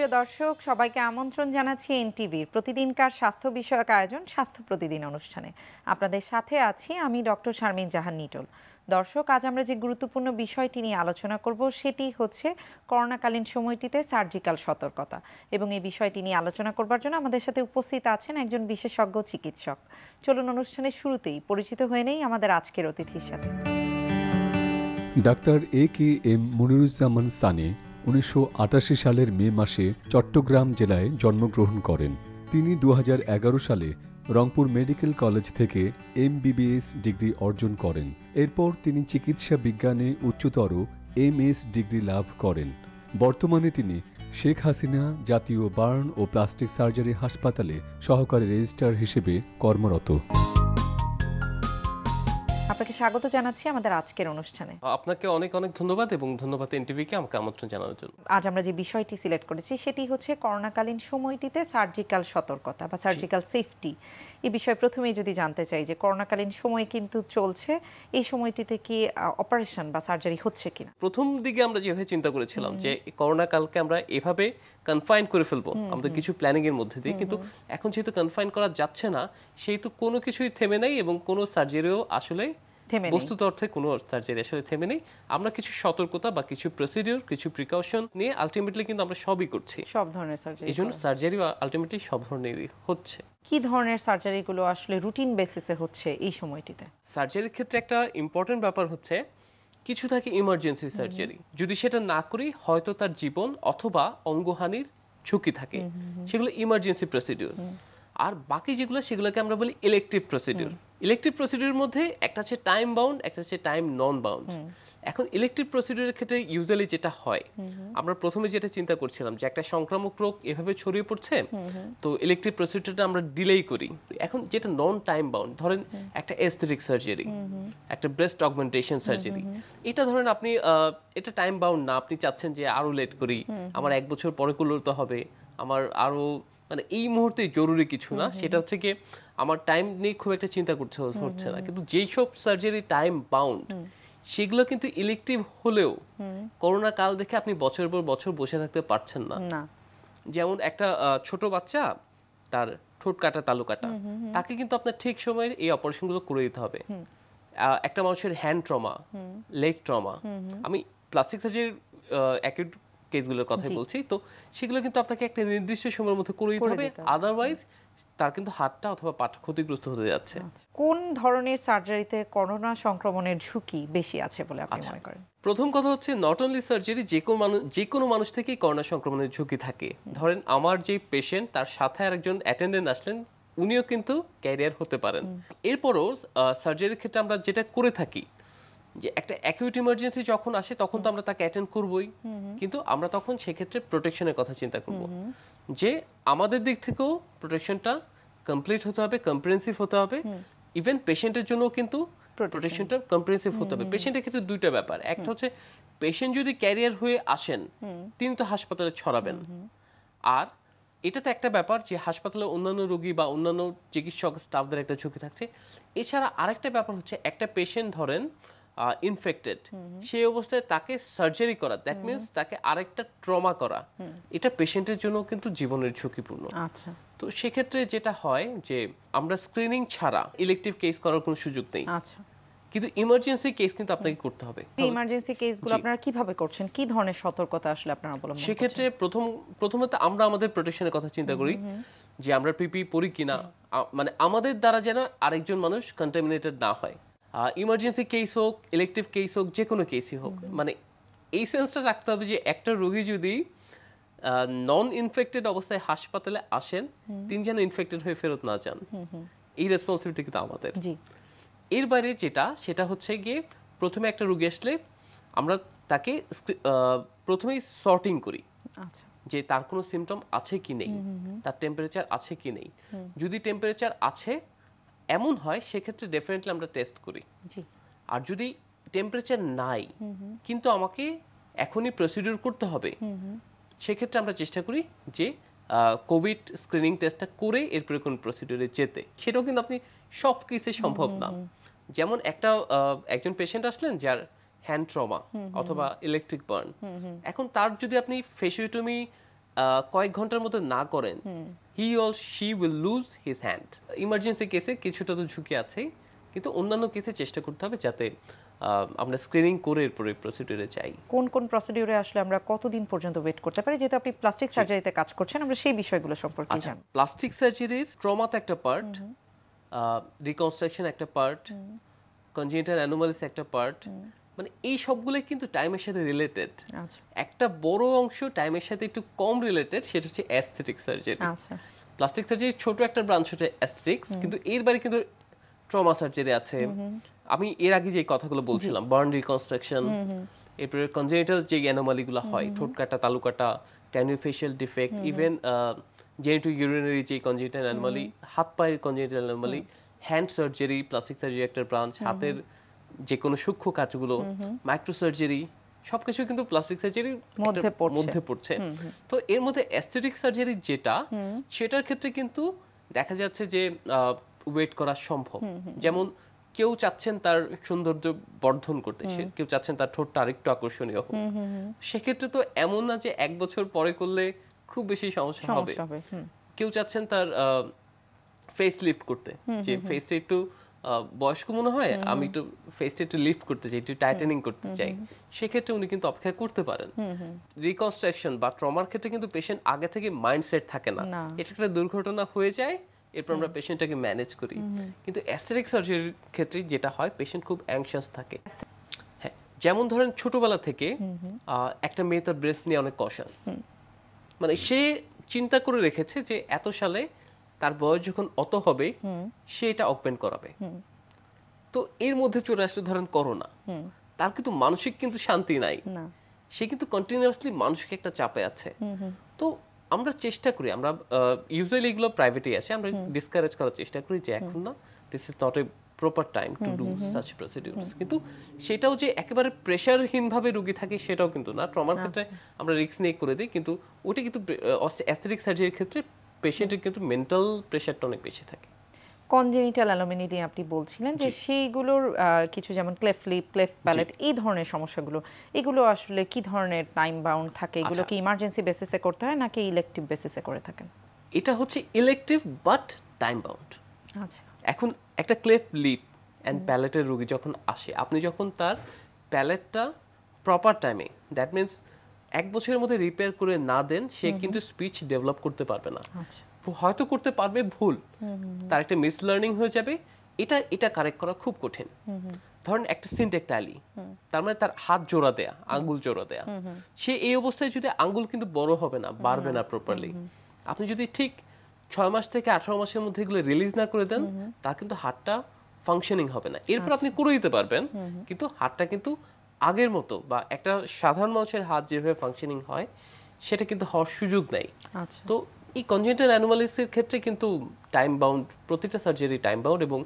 প্রিয় দর্শক সবাইকে আমন্ত্রণ জানাচ্ছি এনটিভির প্রতিদিনকার স্বাস্থ্য বিষয়ক আয়োজন স্বাস্থ্য প্রতিদিন অনুষ্ঠানে আপনাদের সাথে আছি আমি ডক্টর শারমিন জাহান নিটল দর্শক আজ আমরা যে গুরুত্বপূর্ণ বিষয়টি নিয়ে আলোচনা করব সেটি হচ্ছে করোনাকালীন সময়টিতে সার্জিক্যাল সতর্কতা এবং এই বিষয়টি নিয়ে আলোচনা করবার জন্য আমাদের সাথে উপস্থিত আছেন একজন বিশেষজ্ঞ চিকিৎসক চলুন অনুষ্ঠানের শুরুতেই পরিচিত হয়ে নেই আমাদের আজকের অতিথির সাথে doctor A K M Moniruzzaman Sunny উনিশশো সালের মে মাসে চট্টগ্রাম জেলায় জন্মগ্রহণ করেন তিনি দু সালে রংপুর মেডিকেল কলেজ থেকে এমবিবিএস ডিগ্রি অর্জন করেন এরপর তিনি চিকিৎসা বিজ্ঞানে উচ্চতর এমএস ডিগ্রি লাভ করেন বর্তমানে তিনি শেখ হাসিনা জাতীয় বার্ন ও প্লাস্টিক সার্জারি হাসপাতালে সহকারী রেজিস্ট্রার হিসেবে কর্মরত আপনাকে স্বাগত জানাচ্ছি আমাদের আজকের অনুষ্ঠানে আপনাকে অনেক অনেক ধন্যবাদ এবং ধন্যবাদ এনটিভিকে আমাকে আমন্ত্রণ জানানোর জন্য আজ আমরা যে বিষয়টি সিলেক্ট করেছি সেটি হচ্ছে করোনাকালীন সময়টিতে সার্জিক্যাল সতর্কতা বা সার্জিক্যাল সেফটি এই বিষয়ে প্রথমেই যদি জানতে চাই যে করোনাকালীন সময় কিন্তু চলছে এই সময়টিতে কি অপারেশন বা সার্জারি হচ্ছে কিনা প্রথম দিকে আমরা যেভাবে চিন্তা করেছিলাম যে করোনাকালকে আমরা এভাবে কনফাইন করে ফেলবো আমাদের কিছু প্ল্যানিং এর মধ্যে দিয়ে কিন্তু এখন যেহেতু কনফাইন করা যাচ্ছে না সেই তো কোনো কিছুই থেমে নেই এবং কোনো সার্জারিও আসলে বস্তুত অর্থে কোনো সার্জারি আসলে থেমে নেই আমরা কিছু সতর্কতা বা কিছু প্রসিডিওর কিছু প্রিকাউশন নিয়ে আলটিমেটলি কিন্তু আমরা সবই করছি সব ধরনের সার্জারি এই জন্য সার্জারি আলটিমেটলি সব ধরনেরই হচ্ছে কি ধরনের সার্জারি গুলো আসলে রুটিন বেসিসে হচ্ছে এই সময়টিতে সার্জারির ক্ষেত্রে একটা ইম্পর্টেন্ট ব্যাপার হচ্ছে কিছু থাকে ইমার্জেন্সি সার্জারি যদি সেটা না করি হয়তো তার জীবন অথবা অঙ্গহানির ঝুঁকি থাকে সেগুলো ইমার্জেন্সি প্রসিডিওর আর বাকি যেগুলো সেগুলোকে আমরা বলি ইলেকটিভ প্রসিডিওর ইলেকট্রিক প্রসিডিউর মধ্যে একটা আছে টাইম বাউন্ড একটা আছে টাইম নন বাউন্ড এখন ইলেকট্রিক প্রসিডিউরের ক্ষেত্রে ইউজুয়ালি যেটা হয় আমরা প্রথমে যেটা চিন্তা করছিলাম যে একটা সংক্রামক রোগ এভাবে ছড়িয়ে পড়ছে তো ইলেকট্রিক প্রসিডিউরটা আমরা ডিলেই করি এখন যেটা নন টাইম বাউন্ড ধরেন একটা এস্থেটিক সার্জারি একটা ব্রেস্ট অগমেন্টেশন সার্জারি এটা ধরেন আপনি এটা টাইম বাউন্ড না আপনি চাচ্ছেন যে আরও লেট করি আমার এক বছর পরে করলেও তো হবে আমার আরও মানে এই মুহূর্তে জরুরি কিছু না সেটা হচ্ছে কি আমার টাইম নিয়ে খুব একটা চিন্তা করতে হচ্ছে না কিন্তু যেই সব সার্জারি টাইম বাউন্ড সেগুলো কিন্তু ইলেকটিভ হলেও করোনা কাল দেখে আপনি বছর পর বছর বসে থাকতে পারছেন না যেমন একটা ছোট বাচ্চা তার ঠোঁট কাটা তালু কাটা তাকে কিন্তু আপনার ঠিক সময়ে এই অপারেশনগুলো করে দিতে হবে একটা মানুষের হ্যান্ড ট্রমা লেগ ট্রমা আমি প্লাস্টিক সার্জারির কেসগুলোর কথাই বলছি তো সেগুলো কিন্তু আপনাকে একটা নির্দিষ্ট সময়ের মধ্যে করে দিতে হবে আদারওয়াইজ তার কিন্তু হাতটা অথবা পাটা ক্ষতিগ্রস্ত হতে যাচ্ছে আচ্ছা। কোন ধরনের সার্জারিতে করোনা সংক্রমণের ঝুঁকি বেশি আছে বলে আপনি আচ্ছা। মনে করেন প্রথম কথা হচ্ছে নট অনলি সার্জারি যে কোনো মানুষ যে কোনো মানুষ থেকেই করোনা সংক্রমণের ঝুঁকি থাকে ধরেন আমার যে পেশেন্ট তার সাথে আরেকজন অ্যাটেন্ডেন্ট আসলেন উনিও কিন্তু ক্যারিয়ার হতে পারেন এরপরও সার্জারির ক্ষেত্রে আমরা যেটা করে থাকি যে একটা অ্যাকিউট ইমার্জেন্সি যখন আসে তখন তো আমরা তাকে অ্যাটেন্ড করবই কিন্তু আমরা তখন সেক্ষেত্রে প্রোটেকশনের কথা চিন্তা করব যে আমাদের দিক থেকেও প্রোটেকশনটা কমপ্লিট হতে হবে কম্প্রিহেন্সিভ হতে হবে ইভেন পেশেন্টের জন্য কিন্তু প্রোটেকশনটা কম্প্রিহেন্সিভ হতে হবে পেশেন্টের ক্ষেত্রে দুইটা ব্যাপার একটা হচ্ছে পেশেন্ট যদি ক্যারিয়ার হয়ে আসেন তিনি তো হাসপাতালে ছড়াবেন আর এটা তো একটা ব্যাপার যে হাসপাতালে অন্যান্য রোগী বা অন্যান্য চিকিৎসক স্টাফদের একটা ঝুঁকি থাকছে এছাড়া আরেকটা ব্যাপার হচ্ছে একটা পেশেন্ট ধরেন ইনফেক্টেড সেই অবস্থায় তাকে সার্জারি করা দ্যাট মিনস তাকে আরেকটা ট্রমা করা এটা পেশেন্টের জন্য কিন্তু জীবনের ঝুঁকিপূর্ণ আচ্ছা তো সেক্ষেত্রে যেটা হয় যে আমরা স্ক্রিনিং ছাড়া ইলেকটিভ কেস করার কোনো সুযোগ নেই আচ্ছা কিন্তু ইমার্জেন্সি কেস কিন্তু আপনাকে করতে হবে ইমার্জেন্সি কেসগুলো আপনারা কিভাবে করছেন কি ধরনের সতর্কতা আসলে আপনারা অবলম্বন সেক্ষেত্রে প্রথম প্রথমত আমরা আমাদের প্রোটেকশনের কথা চিন্তা করি যে আমরা পিপি পরি কিনা মানে আমাদের দ্বারা যেন আরেকজন মানুষ কন্টামিনেটেড না হয় ইমার্জেন্সি কেস হোক ইলেকটিভ কেস হোক যে কোনো কেসই হোক মানে এই সেন্সটা রাখতে হবে যে একটা রোগী যদি নন ইনফেক্টেড অবস্থায় হাসপাতালে আসেন তিনি যেন ইনফেক্টেড হয়ে ফেরত না যান এই রেসপন্সিবিলিটি কিন্তু আমাদের এর বাইরে যেটা সেটা হচ্ছে গিয়ে প্রথমে একটা রোগী আসলে আমরা তাকে প্রথমেই সর্টিং করি আচ্ছা। যে তার কোনো সিমটম আছে কি নেই তার টেম্পারেচার আছে কি নেই যদি টেম্পারেচার আছে এমন হয় সেক্ষেত্রে ডেফিনেটলি আমরা টেস্ট করি আর যদি টেম্পারেচার নাই কিন্তু আমাকে এখনই প্রসিডিউর করতে হবে সেক্ষেত্রে আমরা চেষ্টা করি যে কোভিড স্ক্রিনিং টেস্টটা করে এরপরে কোন প্রসিডিউরে যেতে সেটাও কিন্তু আপনি সব কেসে সম্ভব না যেমন একটা একজন পেশেন্ট আসলেন যার হ্যান্ড ট্রমা অথবা ইলেকট্রিক বার্ন এখন তার যদি আপনি ফেসিওটমি কয়েক ঘন্টার মতো না করেন he or she will lose his hand emergency কেসে কিছুটা তো ঝুঁকি আছেই কিন্তু অন্যান্য কেসে চেষ্টা করতে হবে যাতে আমরা স্ক্রিনিং করে এরপরে প্রসিডিউরে চাই কোন কোন প্রসিডিউরে আসলে আমরা কতদিন পর্যন্ত ওয়েট করতে পারি যেহেতু আপনি প্লাস্টিক সার্জারিতে কাজ করছেন আমরা সেই বিষয়গুলো সম্পর্কে জানি প্লাস্টিক সার্জারির তো একটা পার্ট রিকনস্ট্রাকশন একটা পার্ট কনজেনিটাল অ্যানোমালিস একটা পার্ট মানে এই সবগুলোই কিন্তু টাইমের সাথে রিলেটেড আচ্ছা। একটা বড় অংশ টাইমের সাথে একটু কম রিলেটেড সেটা হচ্ছে অ্যাস্থেটিক সার্জারি প্লাস্টিক সার্জারি ছোট একটা ব্রাঞ্চ হচ্ছে অ্যাস্থেটিক্স কিন্তু এর বাইরে কিন্তু ট্রমা সার্জারি আছে আমি এর আগে যে কথাগুলো বলছিলাম বার্ন রিকনস্ট্রাকশন এরপরে কনজেনিটাল যে অ্যানোমালিগুলো হয় ঠোঁট কাটা তালু কাটা craniofacial defect even genitourinary যে কনজেনিটাল অ্যানোমালি হাত পায়ের congenital anomaly hand surgery plastic surgery একটা ব্রাঞ্চ হাতের যে কোনো সূক্ষ্ম কাজগুলো মাইক্রো সার্জারি সবকিছু কিন্তু প্লাস্টিক সার্জারির মধ্যে পড়ছে মধ্যে পড়ছে তো এর মধ্যে অ্যাস্থেটিক সার্জারি যেটা সেটার ক্ষেত্রে কিন্তু দেখা যাচ্ছে যে ওয়েট করা সম্ভব যেমন কেউ চাচ্ছেন তার সৌন্দর্য বর্ধন করতে কেউ চাচ্ছেন তার ঠোঁটটা আরেকটু আকর্ষণীয় হোক সেক্ষেত্রে তো এমন না যে এক বছর পরে করলে খুব বেশি সমস্যা হবে কেউ চাচ্ছেন তার ফেস লিফট করতে যে ফেস একটু বয়স্ক মনে হয় আমি একটু ফেসটা একটু লিফট করতে চাই একটু টাইটেনিং করতে চাই সেক্ষেত্রে উনি কিন্তু অপেক্ষা করতে পারেন রিকনস্ট্রাকশন বা ট্রমার ক্ষেত্রে কিন্তু পেশেন্ট আগে থেকে মাইন্ডসেট থাকে না এটা একটা দুর্ঘটনা হয়ে যায় এরপর আমরা পেশেন্টটাকে ম্যানেজ করি কিন্তু অ্যাস্থেটিক সার্জারির ক্ষেত্রে যেটা হয় পেশেন্ট খুব অ্যাংশাস থাকে হ্যাঁ যেমন ধরেন ছোটবেলা থেকে একটা মেয়ে তার ব্রেস নিয়ে অনেক কশাস মানে সে চিন্তা করে রেখেছে যে এত সালে তার বয়স যখন অত হবে সে এটা অকপেন্ট করাবে তো এর মধ্যে চলে আসছে ধরেন করোনা তার কিন্তু মানসিক কিন্তু শান্তি নাই সে কিন্তু কন্টিনিউয়াসলি মানসিক একটা চাপে আছে তো আমরা চেষ্টা করি আমরা ইউজুয়ালি এগুলো প্রাইভেটই আছে আমরা ডিসকারেজ করার চেষ্টা করি যে এখন না this is not a proper time to do such procedure কিন্তু সেটাও যে একেবারে প্রেশারহীনভাবে রুগী থাকে সেটাও কিন্তু না ট্রমার ক্ষেত্রে আমরা রিক্স নিয়ে করে দিই কিন্তু ওটা কিন্তু অ্যাস্থেটিক সার্জারির ক্ষেত্রে পেশেন্টের কিন্তু মেন্টাল প্রেশারটা অনেক বেশি থাকে কনজেনিটাল অ্যালোমেনি নিয়ে আপনি বলছিলেন যে সেইগুলোর কিছু যেমন ক্লেফ লিপ ক্লেফ প্যালেট এই ধরনের সমস্যাগুলো এগুলো আসলে কি ধরনের টাইম বাউন্ড থাকে এগুলো আচ্ছা। কি ইমার্জেন্সি বেসিসে করতে হয় নাকি ইলেকটিভ বেসিসে করে থাকেন এটা হচ্ছে ইলেকটিভ বাট টাইম বাউন্ড আচ্ছা এখন একটা ক্লেফ লিপ অ্যান্ড প্যালেটের রোগী যখন আসে আপনি যখন তার প্যালেটটা প্রপার টাইমে দ্যাট মিনস এক বছরের মধ্যে রিপেয়ার করে না দেন সে কিন্তু স্পিচ ডেভেলপ করতে পারবে না আচ্ছা। হয়তো করতে পারবে ভুল তার একটা মিস লার্নিং হয়ে যাবে এটা এটা কারেক্ট করা খুব কঠিন ধরেন একটা সিনটেক্টালি তার মানে তার হাত জোড়া দেয়া আঙ্গুল জোড়া দেয়া সে এই অবস্থায় যদি আঙ্গুল কিন্তু বড় হবে না বাড়বে না প্রপারলি আপনি যদি ঠিক ছয় মাস থেকে আঠারো মাসের মধ্যে এগুলো রিলিজ না করে দেন তার কিন্তু হাতটা ফাংশনিং হবে না এরপর আচ্ছা। আপনি করে দিতে পারবেন কিন্তু হাতটা কিন্তু আগের মতো বা একটা সাধারণ মানুষের হাত যেভাবে ফাংশনিং হয় সেটা কিন্তু হওয়ার সুযোগ নাই আচ্ছা। তো এই কনজেন্টাল অ্যানোমালিসের ক্ষেত্রে কিন্তু টাইম বাউন্ড প্রতিটা সার্জারি টাইম বাউন্ড এবং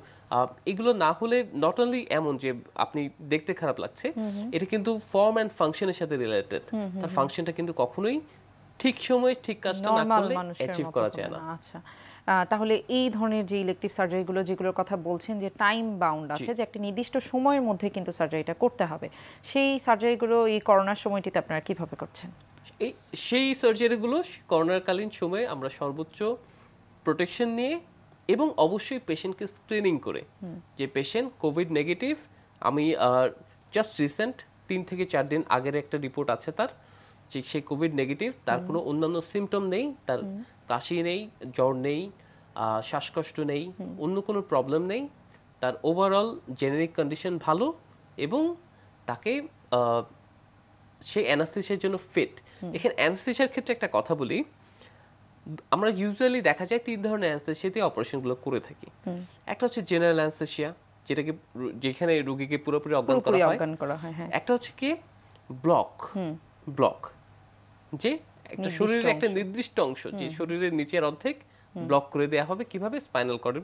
এগুলো না হলে নট অনলি এমন যে আপনি দেখতে খারাপ লাগছে এটা কিন্তু ফর্ম অ্যান্ড ফাংশনের সাথে রিলেটেড তার ফাংশনটা কিন্তু কখনোই ঠিক সময়ে ঠিক কাজটা না করলে অ্যাচিভ করা যায় না আচ্ছা তাহলে এই ধরনের যে ইলেকটিভ সার্জারিগুলো যেগুলোর কথা বলছেন যে টাইম বাউন্ড আছে যে একটা নির্দিষ্ট সময়ের মধ্যে কিন্তু সার্জারিটা করতে হবে সেই সার্জারিগুলো এই করোনার সময়টিতে আপনারা কিভাবে করছেন এই সেই সার্জারিগুলো করোনারকালীন সময়ে আমরা সর্বোচ্চ প্রোটেকশন নিয়ে এবং অবশ্যই পেশেন্টকে স্ক্রিনিং করে যে পেশেন্ট কোভিড নেগেটিভ আমি জাস্ট রিসেন্ট তিন থেকে চার দিন আগের একটা রিপোর্ট আছে তার যে সে কোভিড নেগেটিভ তার কোনো অন্যান্য সিমটম নেই তার কাশি নেই জ্বর নেই শ্বাসকষ্ট নেই অন্য কোনো প্রবলেম নেই তার ওভারঅল জেনেরিক কন্ডিশন ভালো এবং তাকে সে অ্যানাস্থিসের জন্য ফিট এখানে অ্যানাস্থিসের ক্ষেত্রে একটা কথা বলি আমরা ইউজুয়ালি দেখা যায় তিন ধরনের অ্যানাস্থেশিয়াতে অপারেশনগুলো করে থাকি একটা হচ্ছে জেনারেল অ্যানাস্থেশিয়া যেটাকে যেখানে রোগীকে পুরোপুরি অজ্ঞান করা হয় হ্যাঁ। একটা হচ্ছে কি ব্লক ব্লক যে একটা শরীরের একটা নির্দিষ্ট অংশ যে শরীরের নিচের অর্ধেক ব্লক করে দেয়া হবে কিভাবে স্পাইনাল কর্ড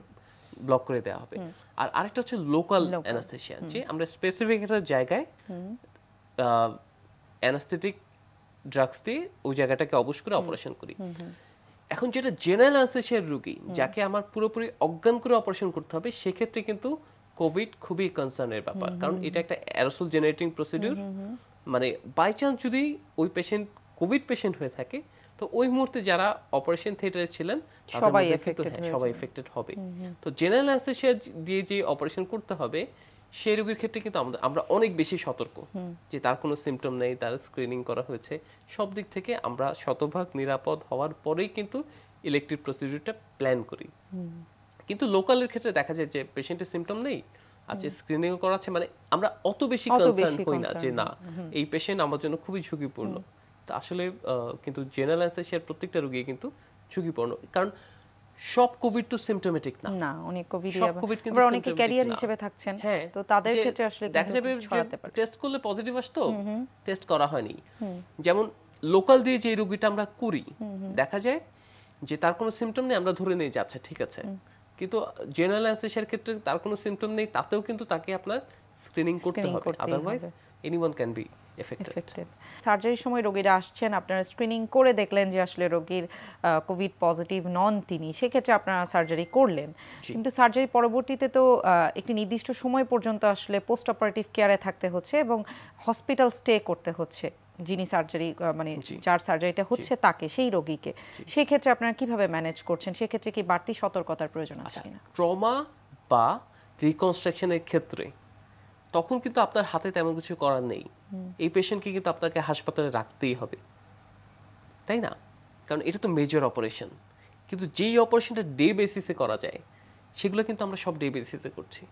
ব্লক করে দেওয়া হবে আর আরেকটা হচ্ছে লোকাল অ্যানাস্থেশিয়া যে আমরা স্পেসিফিক একটা জায়গায় অ্যানাস্থেটিক ড্রাগস দিয়ে ওই জায়গাটাকে অবশ করে অপারেশন করি এখন যেটা জেনারেল অ্যানাস্থেশিয়ার রুগী যাকে আমার পুরোপুরি অজ্ঞান করে অপারেশন করতে হবে সেক্ষেত্রে কিন্তু কোভিড খুবই কনসার্নের ব্যাপার কারণ এটা একটা অ্যারোসল জেনারেটিং প্রসিডিউর মানে বাই চান্স যদি ওই পেশেন্ট কোভিড পেশেন্ট হয়ে থাকে তো ওই মুহূর্তে যারা অপারেশন থিয়েটারে ছিলেন সবাই হ্যাঁ, সবাই এফেক্টেড হবে তো জেনারেল অ্যানেস্থেশিয়া দিয়ে যে অপারেশন করতে হবে সেই রোগীর ক্ষেত্রে কিন্তু আমাদের আমরা অনেক বেশি সতর্ক যে তার কোনো সিমটম নেই তার স্ক্রিনিং করা হয়েছে সব দিক থেকে আমরা শতভাগ নিরাপদ হওয়ার পরেই কিন্তু ইলেকট্রিক প্রসিডিউরটা প্ল্যান করি কিন্তু লোকালের ক্ষেত্রে দেখা যায় যে পেশেন্টের সিমটম নেই আচ্ছা স্ক্রিনিং করা আছে মানে আমরা অত বেশি কনসার্ন হই না যে না এই পেশেন্ট আমার জন্য খুবই ঝুঁকিপূর্ণ তা আসলে কিন্তু জেনারেল অ্যানেস্থেশিয়ার প্রত্যেকটা রোগী কিন্তু ঝুঁকিপূর্ণ কারণ সব কোভিড তো সিম্পটোমেটিক না না অনেক কোভিড সব কোভিড কিন্তু অনেকে ক্যারিয়ার হিসেবে থাকছেন হ্যাঁ, তো তাদের ক্ষেত্রে আসলে দেখা যাবে টেস্ট করলে পজিটিভ আসতো টেস্ট করা হয়নি যেমন লোকাল দিয়ে যে রোগীটা আমরা করি দেখা যায় যে তার কোনো সিম্পটম নেই আমরা ধরে নিই যাচ্ছে ঠিক আছে কিন্তু জেনারেল অ্যানেস্থেশিয়ার ক্ষেত্রে তার কোনো সিম্পটম নেই তাতেও কিন্তু তাকে আপনার স্ক্রিনিং করতে হবে otherwise anyone can be surgery সময় রোগীরা আসছেন আপনারা স্ক্রিনিং করে দেখলেন যে আসলে রোগীর কোভিড পজিটিভ নন তিনি সেক্ষেত্রে আপনারা সার্জারি করলেন কিন্তু সার্জারি পরবর্তীতে তো একটি নির্দিষ্ট সময় পর্যন্ত আসলে পোস্ট অপারেটিভ কেয়ারে থাকতে হচ্ছে এবং হসপিটাল স্টে করতে হচ্ছে যিনি সার্জারি মানে যার সার্জারিটা হচ্ছে তাকে সেই রোগীকে সেক্ষেত্রে আপনারা কিভাবে ম্যানেজ করছেন সেক্ষেত্রে কি বাড়তি সতর্কতার প্রয়োজন আছে আচ্ছা, কিনা ট্রমা বা রিকনস্ট্রাকশনের ক্ষেত্রে তখন কিন্তু আপনার হাতে তেমন কিছু করার নেই এই পেশেন্টকে কিন্তু আপনাকে হাসপাতালে রাখতেই হবে তাই না কারণ এটা তো মেজর অপারেশন কিন্তু যেই অপারেশনটা ডে বেসিসে করা যায় সেগুলো কিন্তু আমরা সব ডে বেসিসে করছি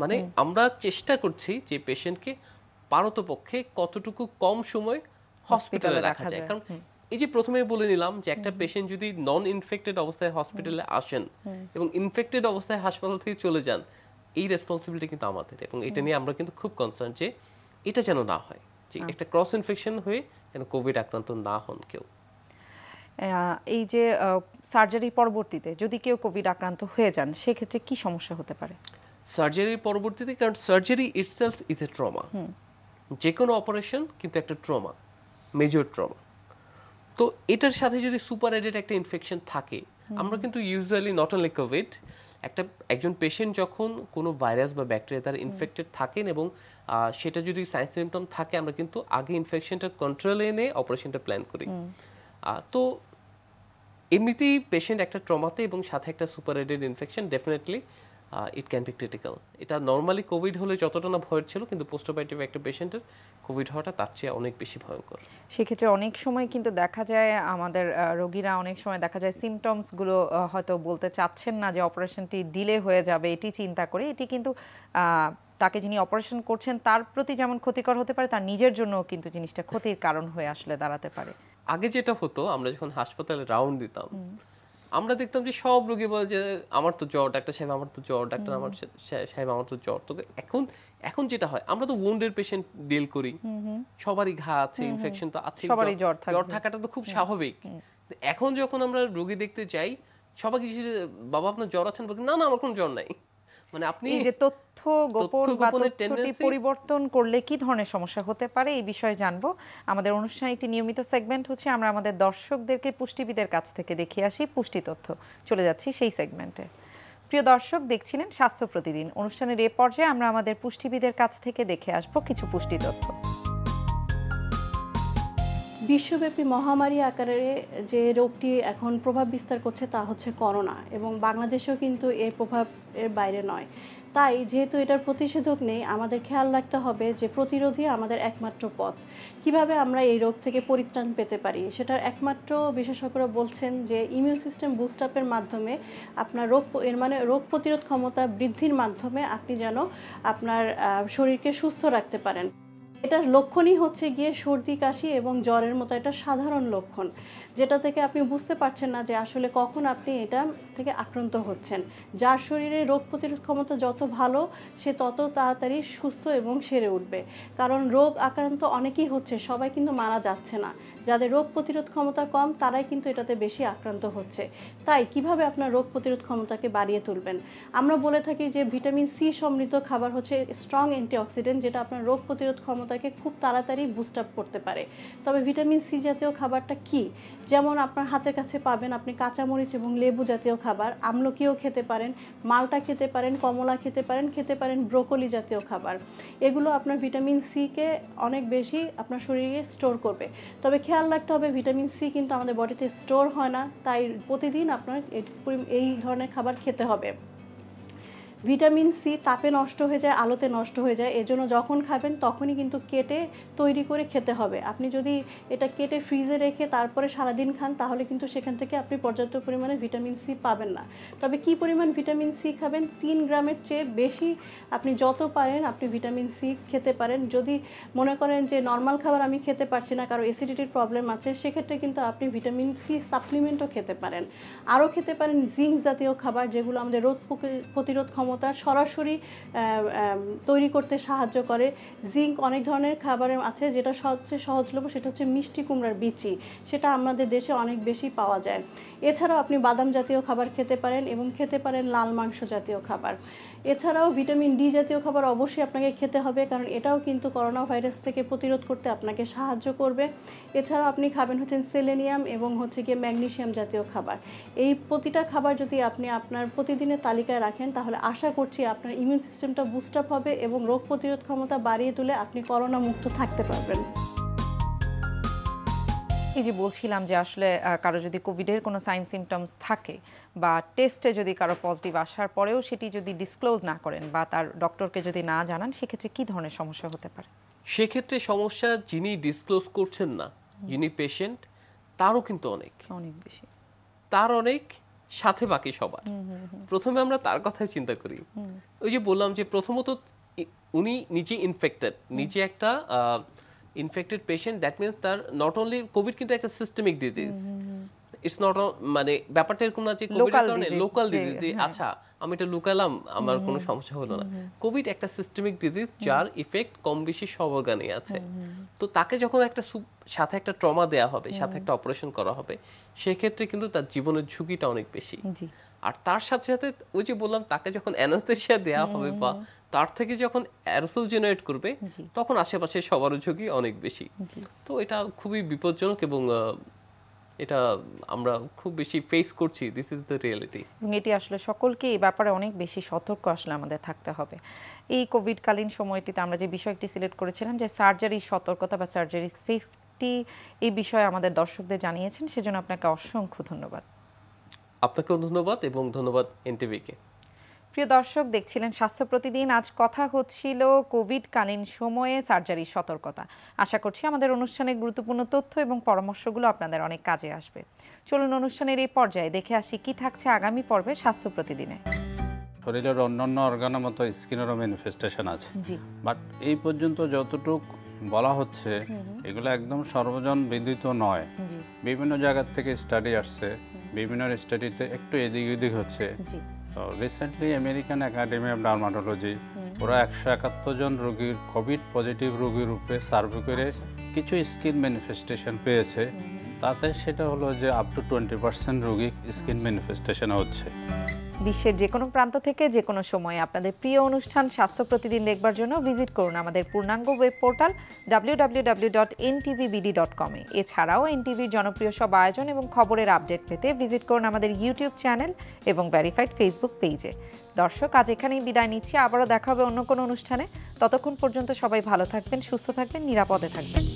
মানে আমরা চেষ্টা করছি যে পেশেন্টকে পারতপক্ষে কতটুকু কম সময় হসপিটালে রাখা যায় কারণ এই যে প্রথমে বলে নিলাম যে একটা পেশেন্ট যদি নন ইনফেক্টেড অবস্থায় হসপিটালে আসেন এবং ইনফেক্টেড অবস্থায় হাসপাতাল থেকে চলে যান এই রেসপন্সিবিলিটি কিন্তু আমাদের এবং এটা নিয়ে আমরা কিন্তু খুব কনসার্ন যে এটা যেন না হয় যে আচ্ছা। একটা ক্রস ইনফেকশন হয়ে যেন কোভিড আক্রান্ত না হন কেউ এই যে সার্জারি পরবর্তীতে যদি কেউ কোভিড আক্রান্ত হয়ে যান সেক্ষেত্রে কি সমস্যা হতে পারে সার্জারি পরবর্তীতে কারণ surgery itself is a trauma যে কোনো অপারেশন কিন্তু একটা ট্রমা মেজর ট্রমা তো এটার সাথে যদি সুপার অ্যাডেড একটা ইনফেকশন থাকে আমরা কিন্তু ইউজুয়ালি নট অনলি কোভিড একটা একজন পেশেন্ট যখন কোনো ভাইরাস বা ব্যাকটেরিয়া তার ইনফেক্টেড থাকেন এবং সেটা যদি সাইন সিমটম থাকে আমরা কিন্তু আগে ইনফেকশনটা কন্ট্রোলে এনে অপারেশনটা প্ল্যান করি তো এমনিতেই পেশেন্ট একটা ট্রমাতে এবং সাথে একটা super added infection definitely it can be critical এটা নর্মালি কোভিড হলে যতটা না ভয় ছিল কিন্তু পোস্টোপাইটিভ একটা পেশেন্টের কোভিড হওয়াটা তার চেয়ে অনেক বেশি ভয়ঙ্কর সেক্ষেত্রে অনেক সময় কিন্তু দেখা যায় আমাদের রোগীরা অনেক সময় দেখা যায় সিমটমসগুলো হয়তো বলতে চাচ্ছেন না যে অপারেশনটি ডিলে হয়ে যাবে এটি চিন্তা করে এটি কিন্তু তাকে যিনি অপারেশন করছেন তার প্রতি যেমন ক্ষতিকর হতে পারে তার নিজের জন্য কিন্তু জিনিসটা ক্ষতির কারণ হয়ে আসলে দাঁড়াতে পারে আগে যেটা হতো আমরা যখন হাসপাতালে রাউন্ড দিতাম আমরা দেখতাম যে সব রোগী বলে যে আমার তো জ্বর ডাক্তার সাহেব আমার তো জ্বর ডাক্তার আমার সাহেব আমার তো জ্বর তো এখন এখন যেটা হয় আমরা তো ওয়েন্ডের পেশেন্ট ডিল করি সবারই ঘা আছে ইনফেকশন তো আছে সবারই জ্বর থাকে জ্বর থাকাটা তো খুব স্বাভাবিক এখন যখন আমরা রোগী দেখতে যাই সবাই কিছু বাবা আপনার জ্বর আছেন বলতে না না আমার কোনো জ্বর নাই মানে আপনি এই যে তথ্য গোপন বা তথ্যটি পরিবর্তন করলে কি ধরনের সমস্যা হতে পারে এই বিষয়ে জানবো আমাদের অনুষ্ঠানে একটি নিয়মিত সেগমেন্ট হচ্ছে আমরা আমাদের দর্শকদেরকে পুষ্টিবিদের কাছ থেকে দেখে আসি পুষ্টি তথ্য চলে যাচ্ছি সেই সেগমেন্টে প্রিয় দর্শক দেখছিলেন স্বাস্থ্য প্রতিদিন অনুষ্ঠানের এ পর্যায়ে আমরা আমাদের পুষ্টিবিদের কাছ থেকে দেখে আসব কিছু পুষ্টি তথ্য বিশ্বব্যাপী মহামারী আকারে যে রোগটি এখন প্রভাব বিস্তার করছে তা হচ্ছে করোনা এবং বাংলাদেশেও কিন্তু এর প্রভাব এর বাইরে নয় তাই যেহেতু এটার প্রতিষেধক নেই আমাদের খেয়াল রাখতে হবে যে প্রতিরোধই আমাদের একমাত্র পথ কিভাবে আমরা এই রোগ থেকে পরিত্রাণ পেতে পারি সেটার একমাত্র বিশেষজ্ঞরা বলছেন যে ইমিউন সিস্টেম বুস্টআপের মাধ্যমে আপনার রোগ এর মানে রোগ প্রতিরোধ ক্ষমতা বৃদ্ধির মাধ্যমে আপনি যেন আপনার শরীরকে সুস্থ রাখতে পারেন এটার লক্ষণই হচ্ছে গিয়ে সর্দি কাশি এবং জ্বরের মতো এটা সাধারণ লক্ষণ যেটা থেকে আপনি বুঝতে পারছেন না যে আসলে কখন আপনি এটা থেকে আক্রান্ত হচ্ছেন যার শরীরে রোগ প্রতিরোধ ক্ষমতা যত ভালো সে তত তাড়াতাড়ি সুস্থ এবং সেরে উঠবে কারণ রোগ আক্রান্ত অনেকেই হচ্ছে সবাই কিন্তু মারা যাচ্ছে না যাদের রোগ প্রতিরোধ ক্ষমতা কম তারাই কিন্তু এটাতে বেশি আক্রান্ত হচ্ছে তাই কিভাবে আপনার রোগ প্রতিরোধ ক্ষমতাকে বাড়িয়ে তুলবেন আমরা বলে থাকি যে ভিটামিন সি সমৃদ্ধ খাবার হচ্ছে স্ট্রং অ্যান্টিঅক্সিডেন্ট যেটা আপনার রোগ প্রতিরোধ ক্ষমতাকে খুব তাড়াতাড়ি বুস্ট আপ করতে পারে তবে ভিটামিন সি জাতীয় খাবারটা কী যেমন আপনার হাতের কাছে পাবেন আপনি কাঁচামরিচ এবং লেবু জাতীয় খাবার আমলকিও খেতে পারেন মালটা খেতে পারেন কমলা খেতে পারেন খেতে পারেন ব্রোকলি জাতীয় খাবার এগুলো আপনার ভিটামিন সিকে অনেক বেশি আপনার শরীরে স্টোর করবে তবে খেয়াল রাখতে হবে ভিটামিন সি কিন্তু আমাদের বডিতে স্টোর হয় না তাই প্রতিদিন আপনার এই ধরনের খাবার খেতে হবে ভিটামিন সি তাপে নষ্ট হয়ে যায় আলোতে নষ্ট হয়ে যায় এজন্য যখন খাবেন তখনই কিন্তু কেটে তৈরি করে খেতে হবে আপনি যদি এটা কেটে ফ্রিজে রেখে তারপরে সারাদিন খান তাহলে কিন্তু সেখান থেকে আপনি পর্যাপ্ত পরিমাণে ভিটামিন সি পাবেন না তবে কি পরিমাণ ভিটামিন সি খাবেন তিন গ্রামের চেয়ে বেশি আপনি যত পারেন আপনি ভিটামিন সি খেতে পারেন যদি মনে করেন যে নর্মাল খাবার আমি খেতে পারছি না কারো অ্যাসিডিটির প্রবলেম আছে সেক্ষেত্রে কিন্তু আপনি ভিটামিন সি সাপ্লিমেন্টও খেতে পারেন আরও খেতে পারেন জিঙ্ক জাতীয় খাবার যেগুলো আমাদের রোগ প্রতিরোধ ক্ষমতা ক্ষমতা সরাসরি তৈরি করতে সাহায্য করে জিঙ্ক অনেক ধরনের খাবারের আছে যেটা সবচেয়ে সহজলভ্য সেটা হচ্ছে মিষ্টি কুমড়ার বিচি সেটা আমাদের দেশে অনেক বেশি পাওয়া যায় এছাড়াও আপনি বাদাম জাতীয় খাবার খেতে পারেন এবং খেতে পারেন লাল মাংস জাতীয় খাবার এছাড়াও ভিটামিন ডি জাতীয় খাবার অবশ্যই আপনাকে খেতে হবে কারণ এটাও কিন্তু করোনা ভাইরাস থেকে প্রতিরোধ করতে আপনাকে সাহায্য করবে এছাড়াও আপনি খাবেন হচ্ছেন সেলেনিয়াম এবং হচ্ছে গিয়ে ম্যাগনেশিয়াম জাতীয় খাবার এই প্রতিটা খাবার যদি আপনি আপনার প্রতিদিনের তালিকায় রাখেন তাহলে আশা করছি আপনার ইমিউন সিস্টেমটা বুস্ট আপ হবে এবং রোগ প্রতিরোধ ক্ষমতা বাড়িয়ে তুলে আপনি করোনা মুক্ত থাকতে পারবেন এই যে বলছিলাম যে আসলে কারো যদি কোভিডের কোনো সাইন সিমটমস থাকে বা টেস্টে যদি কারো পজিটিভ আসার পরেও সেটি যদি ডিসক্লোজ না করেন বা তার ডক্টরকে যদি না জানান সেক্ষেত্রে কি ধরনের সমস্যা হতে পারে সেক্ষেত্রে সমস্যা যিনি ডিসক্লোজ করছেন না যিনি পেশেন্ট তারও কিন্তু অনেক অনেক বেশি তার অনেক সাথে বাকি সবার প্রথমে আমরা তার কথাই চিন্তা করি ওই যে বললাম যে প্রথমত উনি নিজে ইনফেক্টেড নিজে একটা ইনফেক্টেড পেশেন্ট দ্যাট মিনস তার নট অনলি কোভিড কিন্তু একটা সিস্টেমিক ডিজিজ ইটস নট মানে ব্যাপারটা এরকম না যে কোভিড কারণে লোকাল হ্যাঁ। ডিজিজ আচ্ছা আমি এটা লুকালাম আমার কোনো সমস্যা হলো না কোভিড একটা সিস্টেমিক ডিজিজ যার ইফেক্ট কম বেশি সব অর্গানেই আছে তো তাকে যখন একটা সাথে একটা ট্রমা দেওয়া হবে সাথে একটা অপারেশন করা হবে সেক্ষেত্রে কিন্তু তার জীবনের ঝুঁকিটা অনেক বেশি আর তার সাথে সাথে ওই যে বললাম তাকে যখন অ্যানাস্থেশিয়া দেওয়া হবে বা তার থেকে যখন অ্যারোসল জেনারেট করবে তখন আশেপাশে সবার ঝুঁকি অনেক বেশি তো এটা খুবই বিপজ্জনক এবং এটা আমরা খুব বেশি ফেস করছি দিস ইজ দ্য রিয়েলিটি এবং এটি আসলে সকলকে এই ব্যাপারে অনেক বেশি সতর্ক আসলে আমাদের থাকতে হবে এই কোভিডকালীন সময়টিতে আমরা যে বিষয়টি সিলেক্ট করেছিলাম যে সার্জারি সতর্কতা বা সার্জারি সেফটি এই বিষয়ে আমাদের দর্শকদের জানিয়েছেন সেজন্য আপনাকে অসংখ্য ধন্যবাদ আপনাকেও ধন্যবাদ এবং ধন্যবাদ এনটিভিকে প্রিয় দর্শক দেখছিলেন স্বাস্থ্য প্রতিদিন আজ কথা হচ্ছিল কোভিডকালীন সময়ে সার্জারির সতর্কতা আশা করছি আমাদের অনুষ্ঠানের গুরুত্বপূর্ণ তথ্য এবং পরামর্শগুলো আপনাদের অনেক কাজে আসবে চলুন অনুষ্ঠানের এই পর্যায়ে দেখে আসি কি থাকছে আগামী পর্বে স্বাস্থ্য প্রতিদিনে শরীরের অন্যান্য অর্গানের মতো স্কিনেরও ম্যানিফেস্টেশন আছে বাট এই পর্যন্ত যতটুকু বলা হচ্ছে এগুলো একদম সর্বজন বিদিত নয় বিভিন্ন জায়গার থেকে স্টাডি আসছে বিভিন্ন স্টাডিতে একটু এদিক ওদিক হচ্ছে তো recently American Academy of Dermatology ওরা একশো একাত্তর জন রোগীর কোভিড পজিটিভ রোগীর উপরে সার্ভে করে আচ্ছা। কিছু স্কিন ম্যানিফেস্টেশন পেয়েছে তাতে সেটা হলো যে আপ টু টোয়েন্টি পার্সেন্ট রোগী স্কিন আচ্ছা। ম্যানিফেস্টেশন হচ্ছে বিশ্বের যে কোনো প্রান্ত থেকে যে কোনো সময়ে আপনাদের প্রিয় অনুষ্ঠান স্বাস্থ্য প্রতিদিন দেখবার জন্য ভিজিট করুন আমাদের পূর্ণাঙ্গ ওয়েব পোর্টাল www.ntvbd.com এ এছাড়াও এনটিভির জনপ্রিয় সব আয়োজন এবং খবরের আপডেট পেতে ভিজিট করুন আমাদের ইউটিউব চ্যানেল এবং ভ্যারিফাইড ফেসবুক পেজে দর্শক আজ এখানেই বিদায় নিচ্ছি আবারও দেখা হবে অন্য কোনো অনুষ্ঠানে ততক্ষণ পর্যন্ত সবাই ভালো থাকবেন সুস্থ থাকবেন নিরাপদে থাকবেন